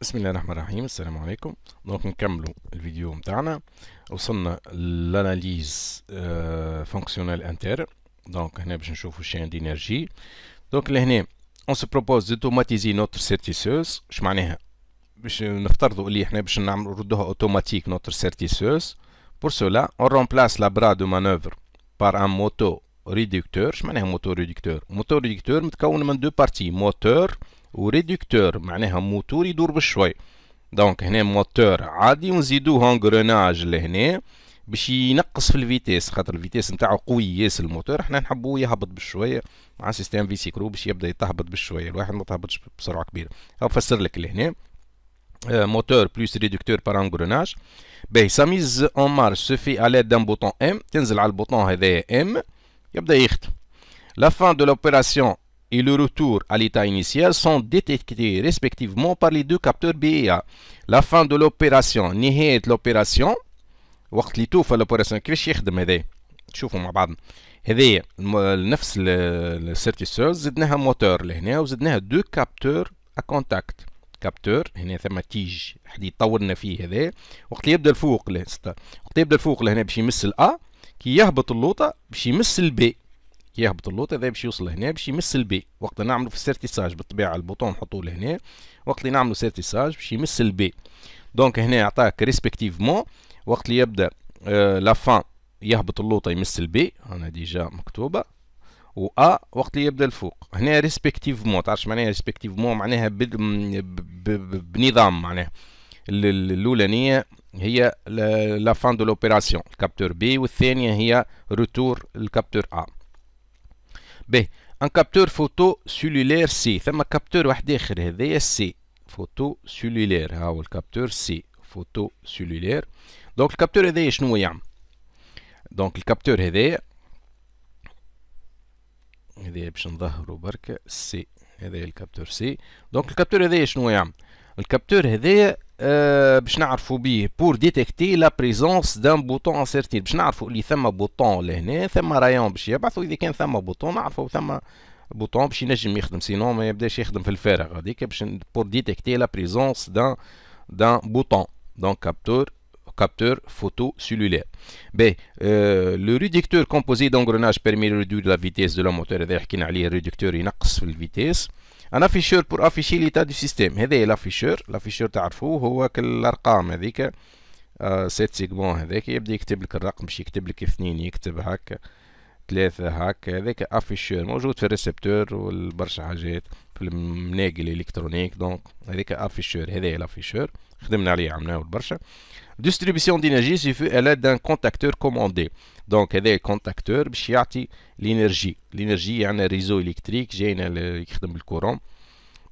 بسم الله الرحمن الرحيم السلام عليكم دونك نكملو الفيديو متاعنا وصلنا لاناليز فونكسيونال انتر دونك هنا باش نشوفو شين انرجي دونك لهنا اون سو بروبوز توماتيزي نوتر سيرتيسوس اش معناها باش نفترضوا اللي احنا باش نردوها اوتوماتيك نوتر سيرتيسوس بور سولا اون رومبلاس لا برا دو مانوفر بار ان موتو ريدكتور اش معناها موتور ريدكتور موتور ريدكتور متكون من دو بارتي موتور وريدكتور معناها موتور يدور بالشوي دونك هنا موتور عادي ونزيدوه انغروناج لهنا باش ينقص في الفيتيس خاطر الفيتيس نتاعو قوي ياسر الموتور احنا نحبوه يهبط بالشويه مع سيستم في سيكرو باش يبدا يتهبط بالشويه الواحد ما تهبطش بسرعه كبيره او فسر لك لهنا آه، موتور بلوس ريدكتور بار انغروناج باهي سا ميز اون مارش سوفي على دان بوتون ام تنزل على البوتون هذايا ام يبدا يخدم لا فان دو لوبيراسيون et le retour à l'état initial sont détectés respectivement par les deux capteurs BIA. La fin de l'opération, نهاية l'opération وقت اللي توفى l'opération كيفاش يخدم هذا شوفوا مع بعض هذايا نفس السيرتيسور زدناها موتور لهنا وزدناها دو كابتور ا كونتاكت كابتور هنا ثم تيج حديد طورنا فيه هذا وقت اللي يبدا الفوق لهنا وقت يبدا الفوق لهنا باش يمس الأ كي يهبط اللوطه باش يمس البي يهبط اللوط هذا باش يوصل لهنا باش يمس البي وقت نعملو في السيرتيساج بالطبيعه البوطون نحطوه لهنا وقت اللي نعملو سيرتيساج باش يمس البي دونك هنا يعطاك ريسبكتيفمون وقت اللي يبدا آه لافان يهبط اللوطه يمس البي انا ديجا مكتوبه و ا وقت اللي يبدا الفوق هنا ريسبكتيفمون تعرفش معناها ريسبكتيفمون معناها بنظام معناها الاولانيه هي لا فان دو لوبيراسيون الكابتور بي والثانيه هي روتور الكابتور ا به ان كابتور فوتو سيلولير سي ثم كابتور واحد اخر هذايا سي فوتو سيلولير ها هو الكابتور سي فوتو سيلولير دونك الكابتور هذايا شنو يعمل دونك الكابتور هذايا هذايا باش نظهرو برك سي هذايا الكابتور سي دونك الكابتور هذايا شنو يعمل الكابتور هذايا Euh, باش نعرفوا بيه بور ديتكتي لا بريزونس دان بوطون انسيرتيل باش نعرفوا اللي ثما بوطون لهنا ثما رايون باش يبعث اذا كان ثما بوطون نعرفوا ثما بوطون باش ينجم يخدم سينو ما يبداش يخدم في الفارغ هذيك باش بور ديتكتي لا بريزونس دان دان بوطون دونك كابتور capteur photo cellulaire. B. Euh, le réducteur composé d'engrenage permet de réduire la vitesse de la moteur. qui réducteur, il vitesse. ان افيشور بور افيشي ليتا دو سيستيم هذا لافيشور لافيشور تعرفوه هو كالارقام هذيك آه سيت سيغمون هذاك يبدا يكتب لك الرقم باش يكتب لك اثنين يكتب هكا ثلاثة هكا هذاك افيشور موجود في الريسبتور والبرشا حاجات في المناقل الالكترونيك دونك هذاك افيشور هذا لافيشور خدمنا عليه عملناه برشا distribution d'énergie suffit à l'aide d'un contacteur commandé. Donc, il y a un contacteur qui a l'énergie. L'énergie, il y a un réseau électrique, j'ai un courant.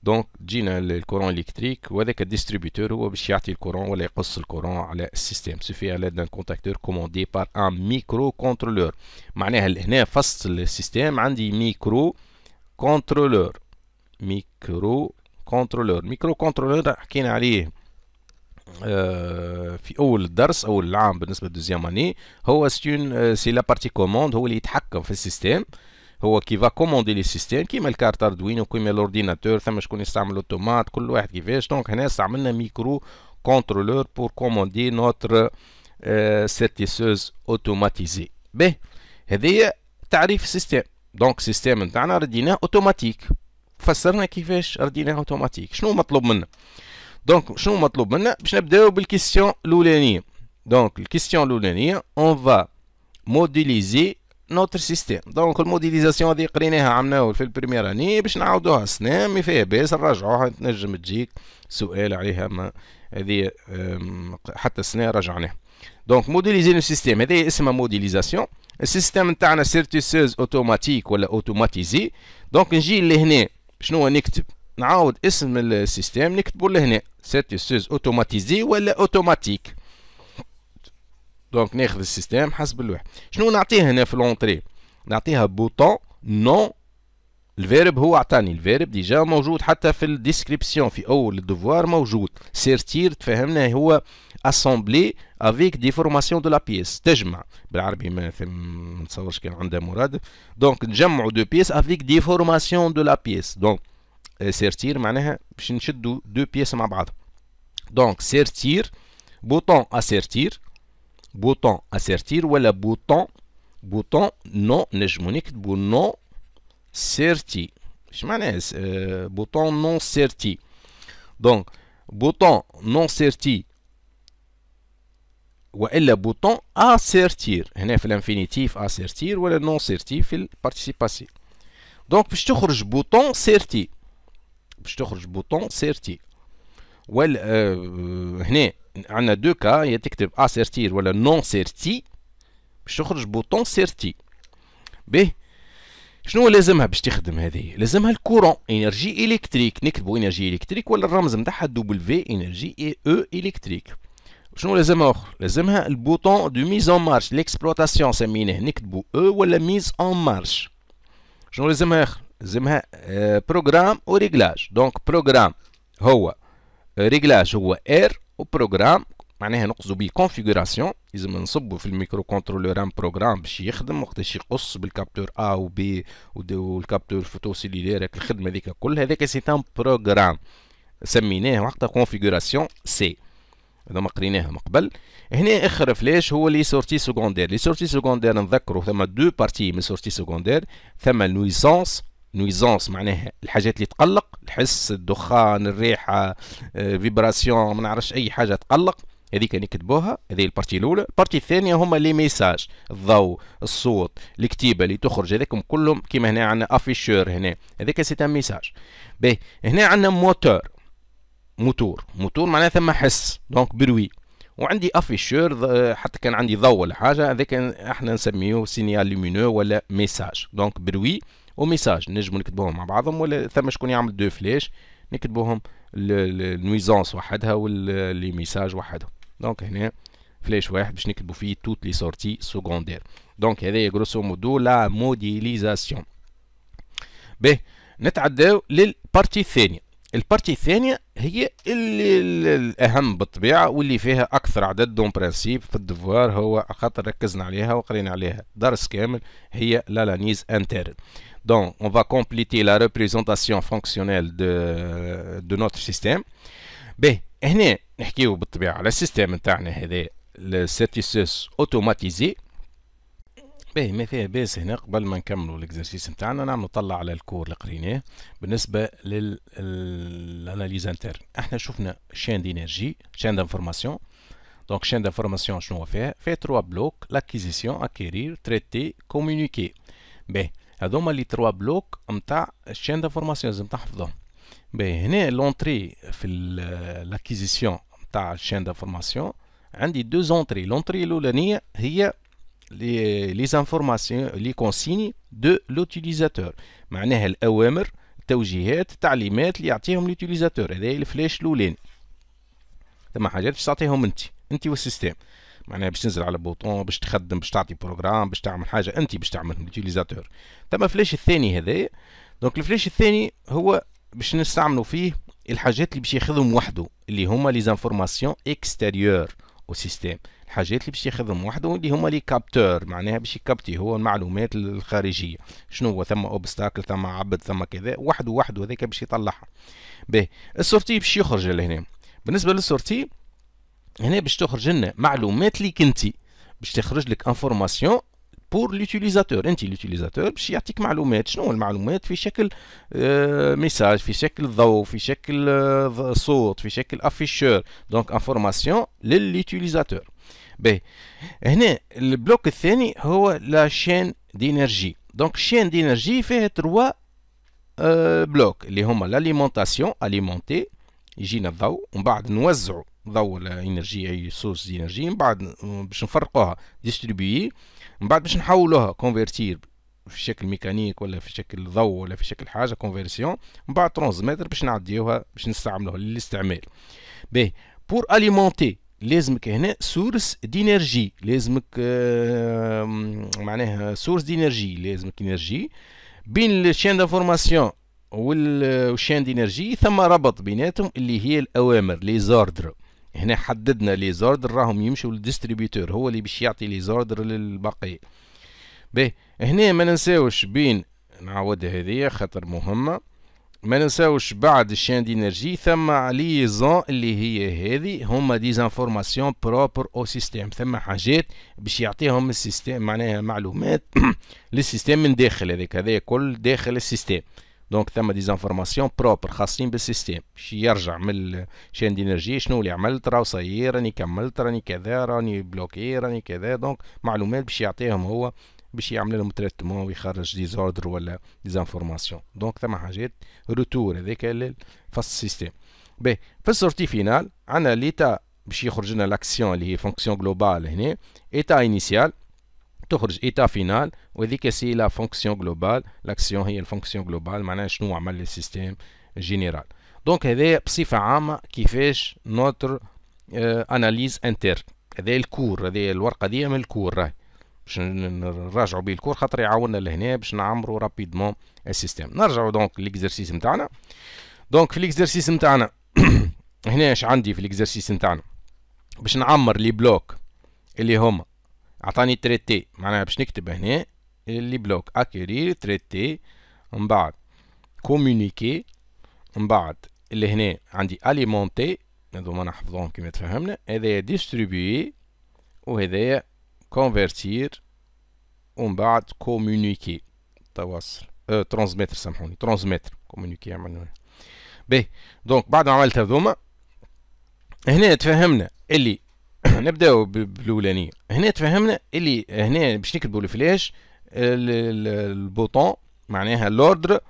Donc, il y courant électrique, ou un distributeur qui a le courant, ou un le courant à le système. Il suffit à l'aide d'un contacteur commandé par un microcontrôleur. Il y a face le système, il a un microcontrôleur. Microcontrôleur. Microcontrôleur, un آه، في اول الدرس اول العام بالنسبه للدوزيام اني هو ستون آه، سي لا بارتي كوموند هو اللي يتحكم في السيستم هو كي فا كوموندي لي سيستيم كيما الكارت اردوينو كيما لورديناتور ثم شكون يستعمل اوتومات كل واحد كيفاش دونك هنا استعملنا ميكرو كونترولور بور كوموندي نوتر سيرتيسوز اوتوماتيزي به هذه تعريف السيستم دونك السيستم نتاعنا رديناه اوتوماتيك فسرنا كيفاش رديناه اوتوماتيك شنو مطلوب منا دونك شنو مطلوب منا باش نبداو بالكيستيون الاولانيه دونك الكيستيون الاولانيه اون فا موديليزي نوتر سيستيم دونك الموديليزاسيون هذه قريناها عملناها في البريمير اني باش نعاودوها السنه مي فيها باس نرجعوها تنجم تجيك سؤال عليها ما هذه حتى السنه رجعناها دونك موديليزي نو سيستيم هذه اسمها موديليزاسيون السيستم نتاعنا سيرتيسوز اوتوماتيك ولا اوتوماتيزي دونك نجي لهنا شنو نكتب نعاود اسم السيستم نكتبو لهنا سيرتيسوز اوتوماتيزي ولا اوتوماتيك دونك ناخذ السيستم حسب الواحد شنو نعطيه هنا في لونتري نعطيها بوتون نو الفيرب هو عطاني الفيرب ديجا موجود حتى في الديسكريبسيون في اول الدفوار موجود سيرتير تفهمنا هو اسامبلي افيك دي فورماسيون دو لا بيس تجمع بالعربي ما نتصورش كان عندها مراد دونك نجمعوا دو بيس افيك دي فورماسيون دو لا بيس دونك آه، سيرتير معناها باش نشدوا دو بيس مع بعض دونك سيرتير بوطون اسيرتير بوطون اسيرتير ولا بوطون بوطون نو نجمو نكتبو نو سيرتي اش معناها آه، بوطون نو سيرتي دونك بوطون نو سيرتي والا بوطون اسيرتير هنا في الانفينيتيف اسيرتير ولا نون سيرتي في البارتيسيباسي دونك باش تخرج بوطون سيرتي باش تخرج بوطون سيرتي ولا أه هنا عندنا دو كا يا تكتب اسيرتير ولا نون سيرتي باش تخرج بوطون سيرتي ب شنو لازمها باش تخدم هذه لازمها الكورون انرجي الكتريك نكتبوا انرجي الكتريك ولا الرمز نتاعها دوبل في انرجي اي او الكتريك شنو لازمها اخر لازمها البوطون دو ميز اون مارش ليكسبلوطاسيون سميناه نكتبوا او ولا ميز اون مارش شنو لازمها اخر لازمها بروجرام آه، وريجلاج دونك بروجرام هو آه، ريجلاج هو اير وبروجرام معناها نقصدو بيه كونفيغوراسيون لازم نصبو في الميكرو كونترولور ان بروجرام باش يخدم وقتاش يقص بالكابتور ا و بي والكابتور فوتو سيلولير الخدمه هذيك كل هذاك سي ان بروجرام سميناه وقتها كونفيغوراسيون سي هذا ما قريناها من قبل هنا اخر فلاش هو لي سورتي سكوندير لي سورتي سكوندير نذكروا ثم دو بارتي من سورتي سكوندير ثم لويسونس نويزونس معناها الحاجات اللي تقلق الحس الدخان الريحه فيبراسيون آه، ما نعرفش اي حاجه تقلق هذيك نكتبوها هذه البارتي الاولى البارتي الثانيه هما لي ميساج الضوء الصوت الكتيبه اللي تخرج هذاكم كلهم كيما هنا عندنا افيشور هنا هذاك سي ان ميساج باهي هنا عندنا موتور موتور موتور معناها ثم حس دونك بروي وعندي افيشور حتى كان عندي ضوء ولا حاجه هذاك احنا نسميه سينيال لومينو ولا ميساج دونك بروي وميساج نجمو نكتبوهم مع بعضهم ولا ثم شكون يعمل دو فليش نكتبوهم النويزونس وحدها واللي ميساج وحدهم دونك هنا فليش واحد باش نكتبو فيه توت لي سورتي سكوندير دونك هذايا غروسو مودو لا موديليزاسيون باهي نتعداو للبارتي الثانيه البارتي الثانيه هي اللي الاهم بالطبيعه واللي فيها اكثر عدد دون برانسيب في الدفوار هو خاطر ركزنا عليها وقرينا عليها درس كامل هي لالانيز انتيرن donc on va compléter la représentation fonctionnelle de notre système ben eh bien qui vous le système est le système automatisé ben mais faites bien ce qu'on l'exercice nous allons sur le cours la l'analyse interne. nous avons une chaîne d'énergie chaîne d'information donc chaîne d'information je vais faire trois blocs l'acquisition acquérir traiter communiquer ben هذوما لي تروا بلوك نتاع الشين دانفورماسيون لازم تحفظهم باهي هنا لونتري في لاكيزيسيون نتاع الشين دانفورماسيون عندي دو زونتري لونتري الاولانيه هي لي لي زانفورماسيون لي كونسيني دو لوتيليزاتور معناها الاوامر التوجيهات التعليمات اللي يعطيهم لوتيليزاتور هذا الفلاش الاولاني ثم حاجات باش تعطيهم انت انت والسيستم معناها باش تنزل على بوطون باش تخدم باش تعطي بروجرام باش تعمل حاجه انت باش تعملها اليوتيليزاتور تما فلاش الثاني هذايا دونك الفلاش الثاني هو باش نستعملوا فيه الحاجات اللي باش ياخذهم وحده اللي هما لي زانفورماسيون اكستيريور او سيستيم الحاجات اللي باش ياخذهم وحده اللي هما لي كابتور معناها باش يكابتي هو المعلومات الخارجيه شنو هو ثم اوبستاكل ثم عبد ثم كذا وحده وحده هذاك باش يطلعها باهي السورتي باش يخرج لهنا بالنسبه للسورتي هنا باش تخرج لنا معلومات ليك انت باش تخرج لك انفورماسيون بور لوتيليزاتور انت لوتيليزاتور باش يعطيك معلومات شنو المعلومات في شكل ميساج آه، في شكل ضوء في شكل آه، صوت في شكل افيشور دونك انفورماسيون للوتيليزاتور باهي هنا البلوك الثاني هو لا شين دينرجي دونك شين دينرجي فيها تروا آه، بلوك اللي هما لاليمونتاسيون اليمونتي يجينا الضوء ومن بعد نوزعوا ضوء ولا انرجي اي سورس دي انرجي من بعد باش نفرقوها ديستريبيي من بعد باش نحولوها كونفيرتير في شكل ميكانيك ولا في شكل ضوء ولا في شكل حاجه كونفيرسيون من بعد ترانزميتر باش نعديوها باش نستعملوها للاستعمال باهي بور اليمونتي لازمك هنا سورس دينرجي لازمك معناها سورس دينرجي لازمك انرجي بين الشين دانفورماسيون والشين دينرجي ثم ربط بيناتهم اللي هي الاوامر لي زوردر هنا حددنا لي راهم يمشوا للديستريبيتور هو اللي باش يعطي لي اوردر للباقي به هنا ما ننساوش بين نعاودها هذه خاطر مهمه ما ننساوش بعد الشين دينرجي ثم ليزون اللي هي هذه هما ديزانفورماسيون بروبر او سيستيم ثم حاجات باش يعطيهم السيستيم معناها معلومات للسيستيم من داخل هذاك هذا كل داخل السيستيم دونك ثم دي زانفورماسيون بروبر خاصين بالسيستيم شي يرجع من الشين دينرجي شنو اللي عملت راه صير راني كملت راني كذا راني بلوكي راني كذا دونك معلومات باش يعطيهم هو باش يعمل لهم تريتمون ويخرج زوردر ولا ديزانفورماسيون دونك ثم حاجات روتور هذاك فاس سيستيم باهي في السورتي فينال عندنا ليتا باش يخرج لنا لاكسيون اللي هي فونكسيون جلوبال هنا ايتا انيسيال تخرج ايتا فينال وهذيك سي لا فونكسيون جلوبال لاكسيون هي الفونكسيون جلوبال معناها شنو عمل السيستيم جينيرال دونك هذا بصفه عامه كيفاش نوتر اه اناليز انتر هذا الكور هذا الورقه دي من الكور راهي باش نراجعوا به الكور خاطر يعاوننا لهنا باش نعمروا رابيدمون السيستيم نرجعوا دونك ليكزرسيس نتاعنا دونك في ليكزرسيس نتاعنا هنا اش عندي في ليكزرسيس نتاعنا باش نعمر لي بلوك اللي هما عطاني تريتي معناها باش نكتب هنا لي بلوك اكيرير تريتي من بعد كومونيكي من بعد اللي هنا عندي اليمونتي هذوما نحفظوهم كما تفهمنا هذايا ديستريبي وهذايا كونفرتير ومن بعد كومونيكي تواصل اه ترانزميتر سامحوني ترانزميتر كومونيكي عملنا باهي دونك بعد ما عملت هذوما هنا تفهمنا اللي نبداو بالاولانيه هنا تفهمنا اللي هنا باش نكتبوا الفلاش البوطون معناها لوردر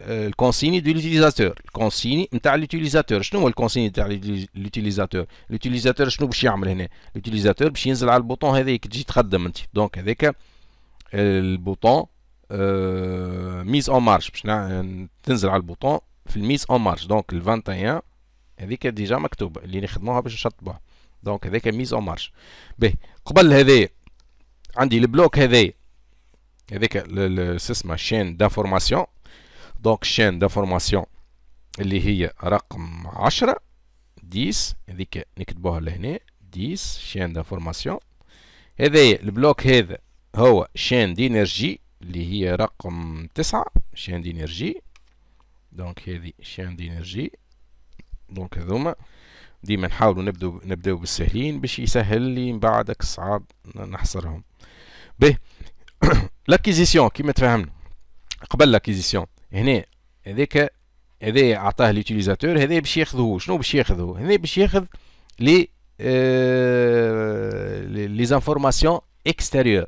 الكونسيني دو لوتيليزاتور الكونسيني نتاع لوتيليزاتور شنو هو الكونسيني نتاع لوتيليزاتور لوتيليزاتور شنو باش يعمل هنا لوتيليزاتور باش ينزل على البوطون هذاك تجي تخدم انت دونك هذاك البوطون ميز اون مارش باش تنزل على البوطون في الميز اون مارش دونك ال 21 هذيك ديجا مكتوبه اللي نخدموها باش نشطبوها دونك هذاك ميز اون مارش به قبل هذايا عندي البلوك هذايا هذاك شو شين دافورماسيون دونك شين دافورماسيون اللي هي رقم عشرة ديس هذيك نكتبوها لهنا ديس شين دافورماسيون هذايا البلوك هذا هو شين دينرجي اللي هي رقم تسعة شين دينرجي دونك هذه شين دينرجي دونك هذوما ديما نحاولوا نبدو نبداو بالسهلين باش يسهل لي من بعدك الصعاب نحصرهم ب لاكيزيسيون كيما تفاهمنا قبل لاكيزيسيون هنا هذاك هذا عطاه ليوتيليزاتور هذا باش ياخذه شنو باش ياخذه هنا باش ياخذ لي آه، لي زانفورماسيون اكستيريور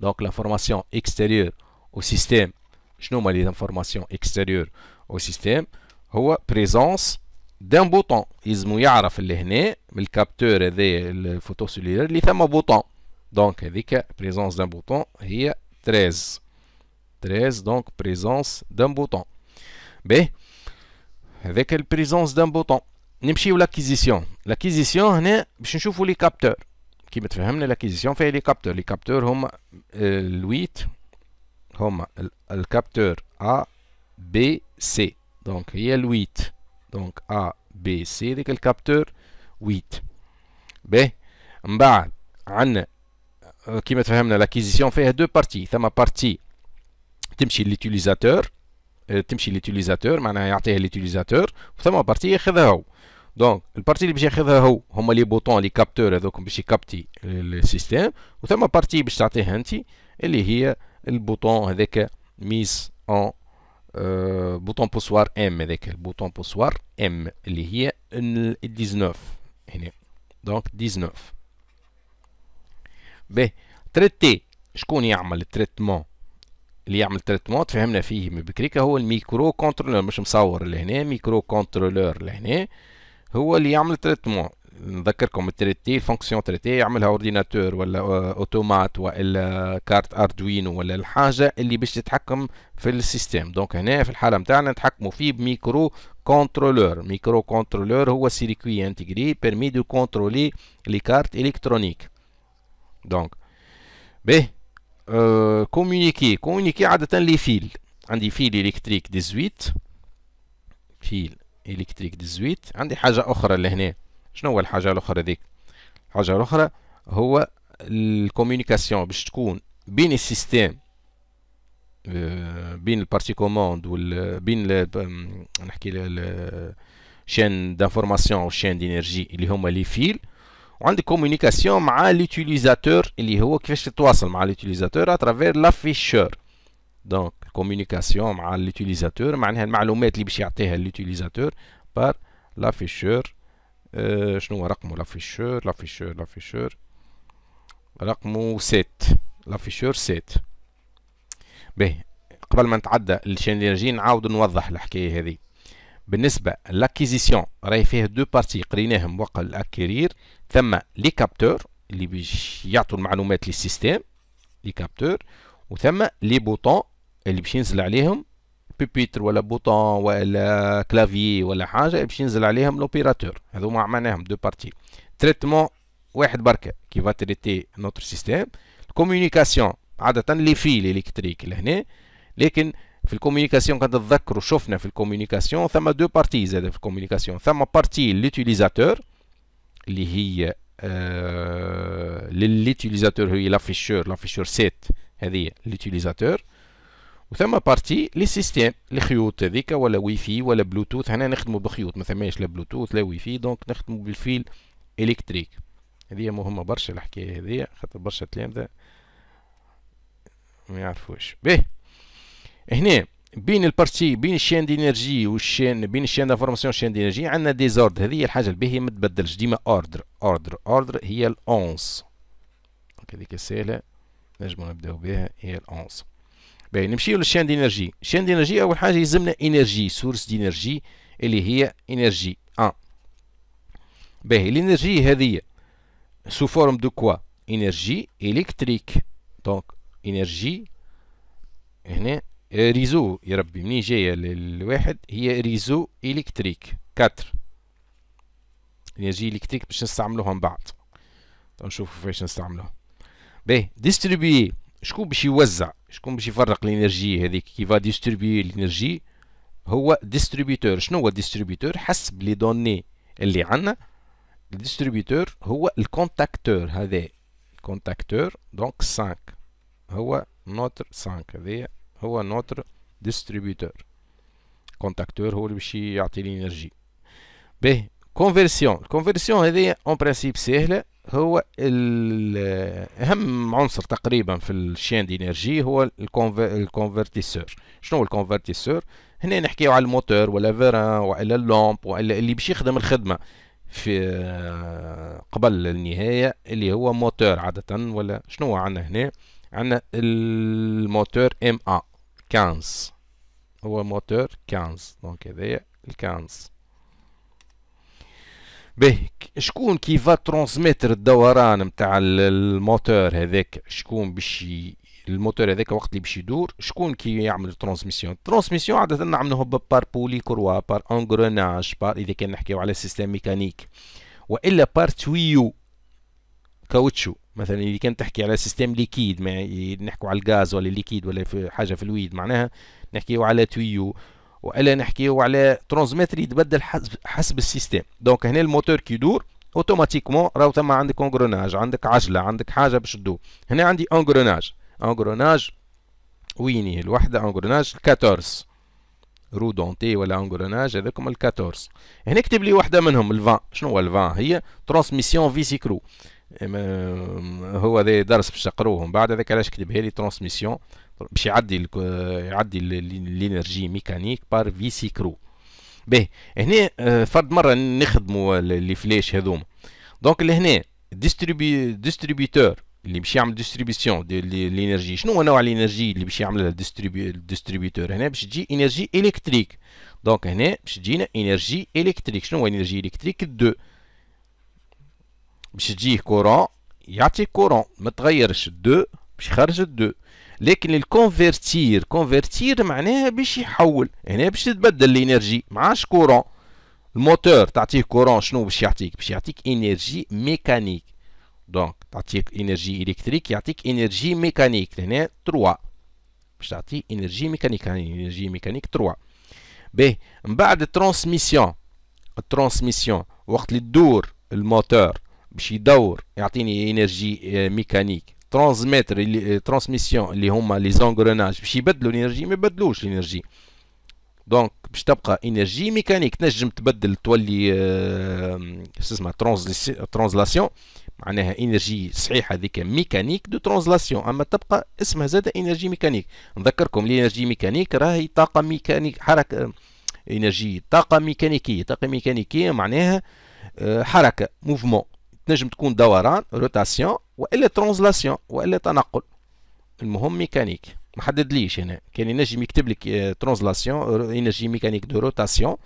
دونك لانفورماسيون اكستيريور او سيستيم شنو هما لي زانفورماسيون اكستيريور او سيستيم هو بريزونس D'un bouton, il est mouillé dans les capteurs de photosolidaires, il fait un bouton. Donc, avec la présence d'un bouton, il y 13. 13, donc présence d'un bouton. B. Avec la présence d'un bouton, il y a aussi l'acquisition. L'acquisition, il y a un choufou qui est l'acquisition, il y a des capteurs. Les capteurs sont 8. Comme le capteur C. Donc, il y a 8. دونك ا B, C ديك الكابتور ويت باهي من بعد عندنا آه، كيما تفهمنا لاكيزيسيون فيها دو بارتي ثما بارتي تمشي لليوتيليزاتور آه، تمشي لليوتيليزاتور معناها يعطيها لليوتيليزاتور ثما بارتي ياخذها هو دونك البارتي اللي باش ياخذها هو هما لي بوطون لي كابتور هذوك باش يكابتي السيستيم وثما بارتي باش تعطيها انت اللي هي البوطون هذاك ميس اون آه، بوطون بوسوار ام هذاك البوطون بوسوار ام اللي هي 19 هنا دونك 19 ب تريتي شكون يعمل التريتمون اللي يعمل تريتمون تفهمنا فيه من بكريكا هو الميكرو كونترولور مش مصور لهنا ميكرو كونترولور لهنا هو اللي يعمل تريتمون نذكركم التريتي الفونكسيون تريتي يعملها اورديناتور ولا آه، اوتومات والا كارت اردوينو ولا الحاجه اللي باش تتحكم في السيستم دونك هنا في الحاله نتاعنا نتحكموا فيه بميكرو كونترولور ميكرو كونترولور هو سيركوي انتجري بيرمي دو كونترولي لي كارت الكترونيك دونك ب أه كومونيكي كومونيكي عاده لي فيل عندي فيل الكتريك 18 فيل الكتريك 18 عندي حاجه اخرى لهنا شنو هو الحاجه الاخرى ذيك الحاجه الاخرى هو الكوميونيكاسيون باش تكون بين السيستيم آه، بين البارتي كوموند وال بين نحكي شين دانفورماسيون وشين دينيرجي اللي هما لي فيل وعندك كوميونيكاسيون مع ليتيليزاتور اللي هو كيفاش تتواصل مع ليتيليزاتور اترافير لافيشور دونك الكوميونيكاسيون مع ليتيليزاتور معناها المعلومات اللي باش يعطيها ليتيليزاتور بار لافيشور آه، شنو هو رقمه لافيشور لافيشور لافيشور رقمه سات لافيشور سات به قبل ما نتعدى نجي نعاود نوضح الحكايه هذه بالنسبه لاكيزيسيون راهي فيه دو بارتي قريناهم وقت الاكيرير ثم لي كابتور اللي باش يعطوا المعلومات للسيستيم لي كابتور وثم لي بوطون اللي باش ينزل عليهم بيبيتر ولا بوطون ولا كلافي ولا حاجه باش ينزل عليهم لوبيراتور هذوما معناهم دو بارتي تريتمون واحد بركه كي فا تريتي نوتر سيستيم الكوميونيكاسيون عاده لي فيل الكتريك لهنا لكن في الكوميونيكاسيون كان تتذكروا شفنا في الكوميونيكاسيون ثم دو بارتي زاد في الكوميونيكاسيون ثم بارتي ليتيليزاتور اللي هي آه لليتيليزاتور هي لافيشور لافيشور سيت هذه ليتيليزاتور وثم بارتي لي سيستيم الخيوط هذيك ولا واي فاي ولا بلوتوث هنا نخدموا بخيوط ما ثماش لا بلوتوث لا واي فاي دونك نخدموا بالفيل الكتريك هذه مهمه برشا الحكايه هذه خاطر برشا تلامذه ما يعرفوش به هنا بين البارتي بين الشين انرجي والشين بين الشين دافورماسيون دي انرجي عندنا ديزورد هذه الحاجه اللي ما تبدلش ديما اوردر اوردر اوردر هي الاونس دونك هذيك سهله نجمو نبداو بها هي الاونس باهي نمشيو انرجي دينرجي دي دينرجي اول حاجه يلزمنا انرجي سورس دينرجي اللي هي انرجي ان آه. باهي الانرجي هذه سو فورم دو كوا انرجي الكتريك دونك انرجي هنا ريزو يا ربي منين جايه للواحد هي ريزو الكتريك 4 انرجي الكتريك باش نستعملوها من بعد نشوفوا فاش نستعملوها باهي ديستريبي شكون باش يوزع شكون باش يفرق الانرجي هذيك كي فا ديستريبي الانرجي هو ديستريبيتور شنو هو ديستريبيتور حسب لي دوني اللي عندنا الديستريبيتور هو الكونتاكتور هذا كونتاكتور دونك 5 هو نوتر 5 هذا هو نوتر ديستريبيتور كونتاكتور هو اللي باش يعطي لينيرجي باهي كونفيرسيون الكونفيرسيون هذه اون برينسيپ سهله هو اهم عنصر تقريبا في الشين انرجي هو الكونفرتيسور شنو هو الكونفرتيسور هنا نحكيو على الموتور ولا فيران ولا اللومب ولا اللي باش يخدم الخدمه في آه، قبل النهايه اللي هو موتور عاده ولا شنو عندنا هنا عندنا الموتور ام ا 15 هو موتور 15 دونك هذايا ال 15 باهي شكون كي فا ترونسميتر الدوران نتاع الموتور هذاك شكون باش الموتور هذاك وقت اللي باش يدور شكون كي يعمل ترونسميسيون ترونسميسيون عاده نعملوها بار بولي كروا بار انغروناج بار اذا كان نحكيو على سيستم ميكانيك والا بار تويو كاوتشو مثلا اذا كان تحكي على سيستم ليكيد ما نحكوا على الغاز ولا ليكيد ولا في حاجه في الويد معناها نحكيو على تويو وعلى نحكيو على ترانزميتري يتبدل حسب, حسب السيستم دونك هنا الموتور كيدور اوتوماتيكمون راهو تما عندك انغروناج عندك عجله عندك حاجه باش تدور هنا عندي انغروناج انغروناج ويني الوحده انغروناج 14 رو دونتي ولا انغروناج هذاكم ال 14 هنا كتب لي وحده منهم ال 20 شنو هو ال 20 هي ترانسميسيون فيسيكرو هو هذا درس باش تقروه من بعد هذاك علاش كتبها لي ترانسميسيون باش يعدي يعدي الانرجي ميكانيك بار في سيكرو باهي هنا آه، فرد مره نخدموا لي فلاش هذوما دونك لهنا ديستريبي ديستريبيتور اللي باش يعمل ديستريبيسيون دي الانرجي شنو هو نوع الانرجي اللي باش يعملها ديستريبيتور هنا باش تجي انرجي الكتريك دونك هنا باش تجينا انرجي الكتريك شنو هو انرجي الكتريك دو باش تجيه كورون يعطي كورون ما تغيرش دو باش يخرج دو لكن الكونفرتير كونفرتير معناها باش يحول هنا يعني باش تتبدل الانرجي معاش كورون الموتور تعطيه كورون شنو باش يعطيك باش يعطيك انرجي ميكانيك دونك تعطيك انرجي الكتريك يعطيك انرجي ميكانيك هنا 3 باش تعطي انرجي ميكانيك يعني انرجي ميكانيك 3 باهي من بعد الترانسميسيون الترانسميسيون وقت اللي تدور الموتور باش يدور يعطيني انرجي آه، ميكانيك ترانزميتر اللي ترانسميسيون اللي هما لي زونغروناج باش يبدلوا انرجي ما يبدلوش انرجي دونك باش تبقى انرجي ميكانيك تنجم تبدل تولي شو اسمها ترانزلاسيون معناها انرجي صحيحه هذيك ميكانيك دو ترانزلاسيون اما تبقى اسمها زاد انرجي ميكانيك نذكركم الانرجي ميكانيك راهي طاقه ميكانيك حركه انرجي طاقه ميكانيكيه طاقه ميكانيكيه معناها حركه موفمون تنجم تكون دوران روتاسيون والا ترانزلاسيون والا تنقل المهم ميكانيك ما حددليش هنا كان ينجم يكتب لك آه، ترانزلاسيون انرجي آه، ميكانيك دو روتاسيون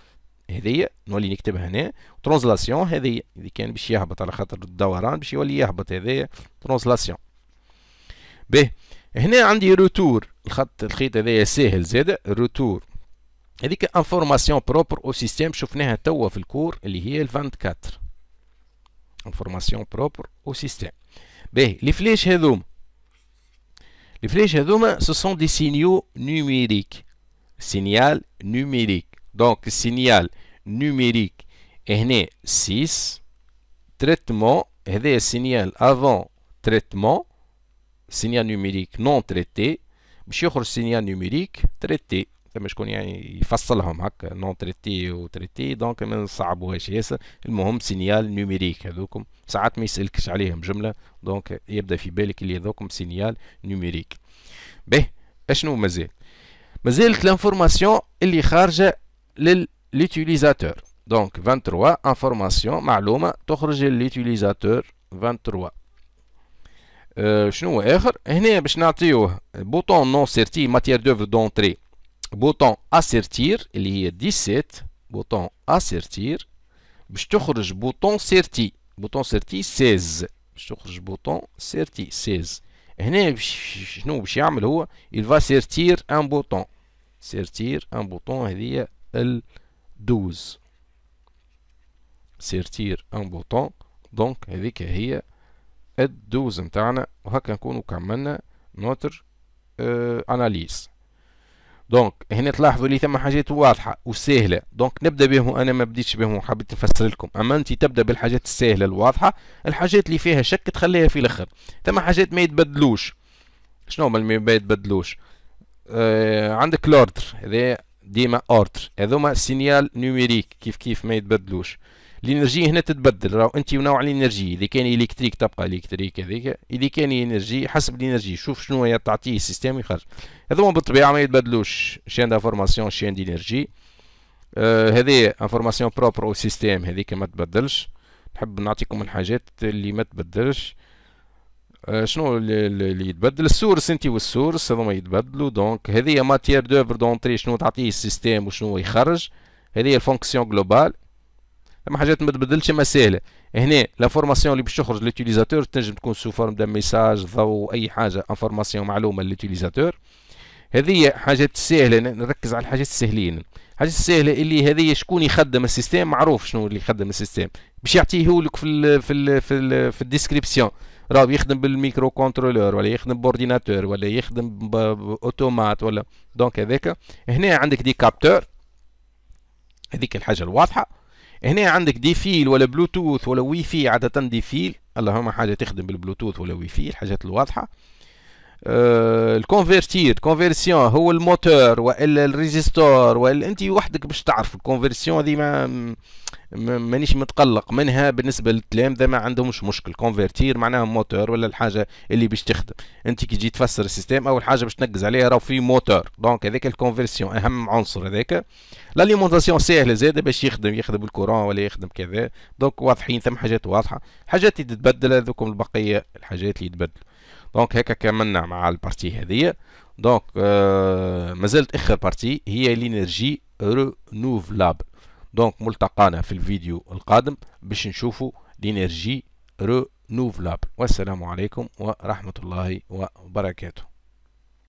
هذه نولي نكتبها هنا ترانزلاسيون هذه اللي كان باش يهبط على خاطر الدوران باش يولي يهبط هذيا ترانزلاسيون ب هنا عندي روتور الخط الخيط هذا ساهل زاد روتور هذيك انفورماسيون بروبر او سيستيم شفناها توا في الكور اللي هي ال 24 انفورماسيون بروبر او سيستيم les flèches hadoum. Les flèches ce sont des signaux numériques. Signal numérique. Donc, signal numérique. Et né 6. Traitement. Et des signal avant traitement. Signal numérique non traité. signal numérique traité. ثم شكون يعني يفصلهم هكا نون تريتي و تريتي دونك ما نصعبوهاش ياسر المهم سينيال نوميريك هذوكم ساعات ما يسالكش عليهم جمله دونك يبدا في بالك اللي هذوكم سينيال نوميريك به اشنو مازال مازالت لانفورماسيون اللي خارجه لليوتيليزاتور دونك 23 انفورماسيون معلومه تخرج لليوتيليزاتور 23 أه شنو اخر هنا باش نعطيوه بوطون نون سيرتي ماتير دوفر دونتري بوطون اسيرتير اللي هي 17 بوطون اسيرتير باش تخرج بوطون سيرتي بوطون سيرتي 16 باش تخرج بوطون سيرتي 16 هنا شنو باش يعمل هو الفا سيرتير ان بوطون سيرتير ان بوطون هذه ال 12 سيرتير ان بوطون دونك هذيك هي الدوز نتاعنا وهكا نكونوا كملنا نوتر اه اناليز دونك هنا تلاحظوا لي ثم حاجات واضحه وسهله دونك نبدا بهم انا ما بديتش بهم حبيت نفسر لكم اما انت تبدا بالحاجات السهله الواضحه الحاجات اللي فيها شك تخليها في الاخر ثم حاجات ما يتبدلوش شنو هما اللي ما يتبدلوش آه عندك لوردر هذا ديما اوردر هذوما سينيال نيميريك كيف كيف ما يتبدلوش الانرجي هنا تتبدل راهو انت ونوع الانرجي اذا كان الكتريك تبقى الكتريك هذيك اذا كان انرجي حسب الانرجي شوف شنو هي تعطيه السيستم يخرج هذوما بالطبيعه ما يتبدلوش شين دافورماسيون شين دينرجي آه هذه انفورماسيون بروبر او سيستم هذيك ما تبدلش نحب نعطيكم الحاجات اللي ما تبدلش آه شنو اللي يتبدل السورس انت والسورس هذوما يتبدلوا دونك هذه ماتير دوفر دونتري شنو تعطيه السيستم وشنو يخرج هذه الفونكسيون جلوبال ما حاجات ما تبدلش اما ساهله هنا لا فورماسيون اللي باش تخرج لوتيليزاتور تنجم تكون سو فورم دو ميساج ضو اي حاجه انفورماسيون معلومه لوتيليزاتور هذه حاجات سهله نركز على الحاجات السهلين الحاجات السهله اللي هذه شكون يخدم السيستم معروف شنو اللي يخدم السيستم باش يعطيه لك في الـ في الـ في, الـ في الديسكريبسيون راه يخدم بالميكرو كونترولور ولا يخدم بورديناتور ولا يخدم باوتومات ولا دونك هذاك هنا عندك دي كابتور هذيك الحاجه الواضحه هنا عندك ديفيل ولا بلوتوث ولا واي فاي عادة ديفيل اللهم حاجة تخدم بالبلوتوث ولا واي فاي الحاجات الواضحة آه، الكونفرتير كونفرسيون هو الموتور والا الريجستور والا انت وحدك باش تعرف الكونفرسيون هذه ما مانيش متقلق منها بالنسبه للتلامذه ما عندهمش مشكل كونفرتير معناها موتور ولا الحاجه اللي باش تخدم انت كي تجي تفسر السيستم اول حاجه باش تنقز عليها راه في موتور دونك هذاك الكونفرسيون اهم عنصر هذاك لاليمونتاسيون ساهله زاده باش يخدم يخدم الكورون ولا يخدم كذا دونك واضحين ثم حاجات واضحه حاجات اللي تتبدل هذوكم البقيه الحاجات اللي يتبدلوا دونك هكا كملنا مع البارتي هذه دونك آه مازالت اخر بارتي هي لينرجي رينوفلابل دونك ملتقانا في الفيديو القادم باش نشوفوا لينرجي رينوفلابل والسلام عليكم ورحمه الله وبركاته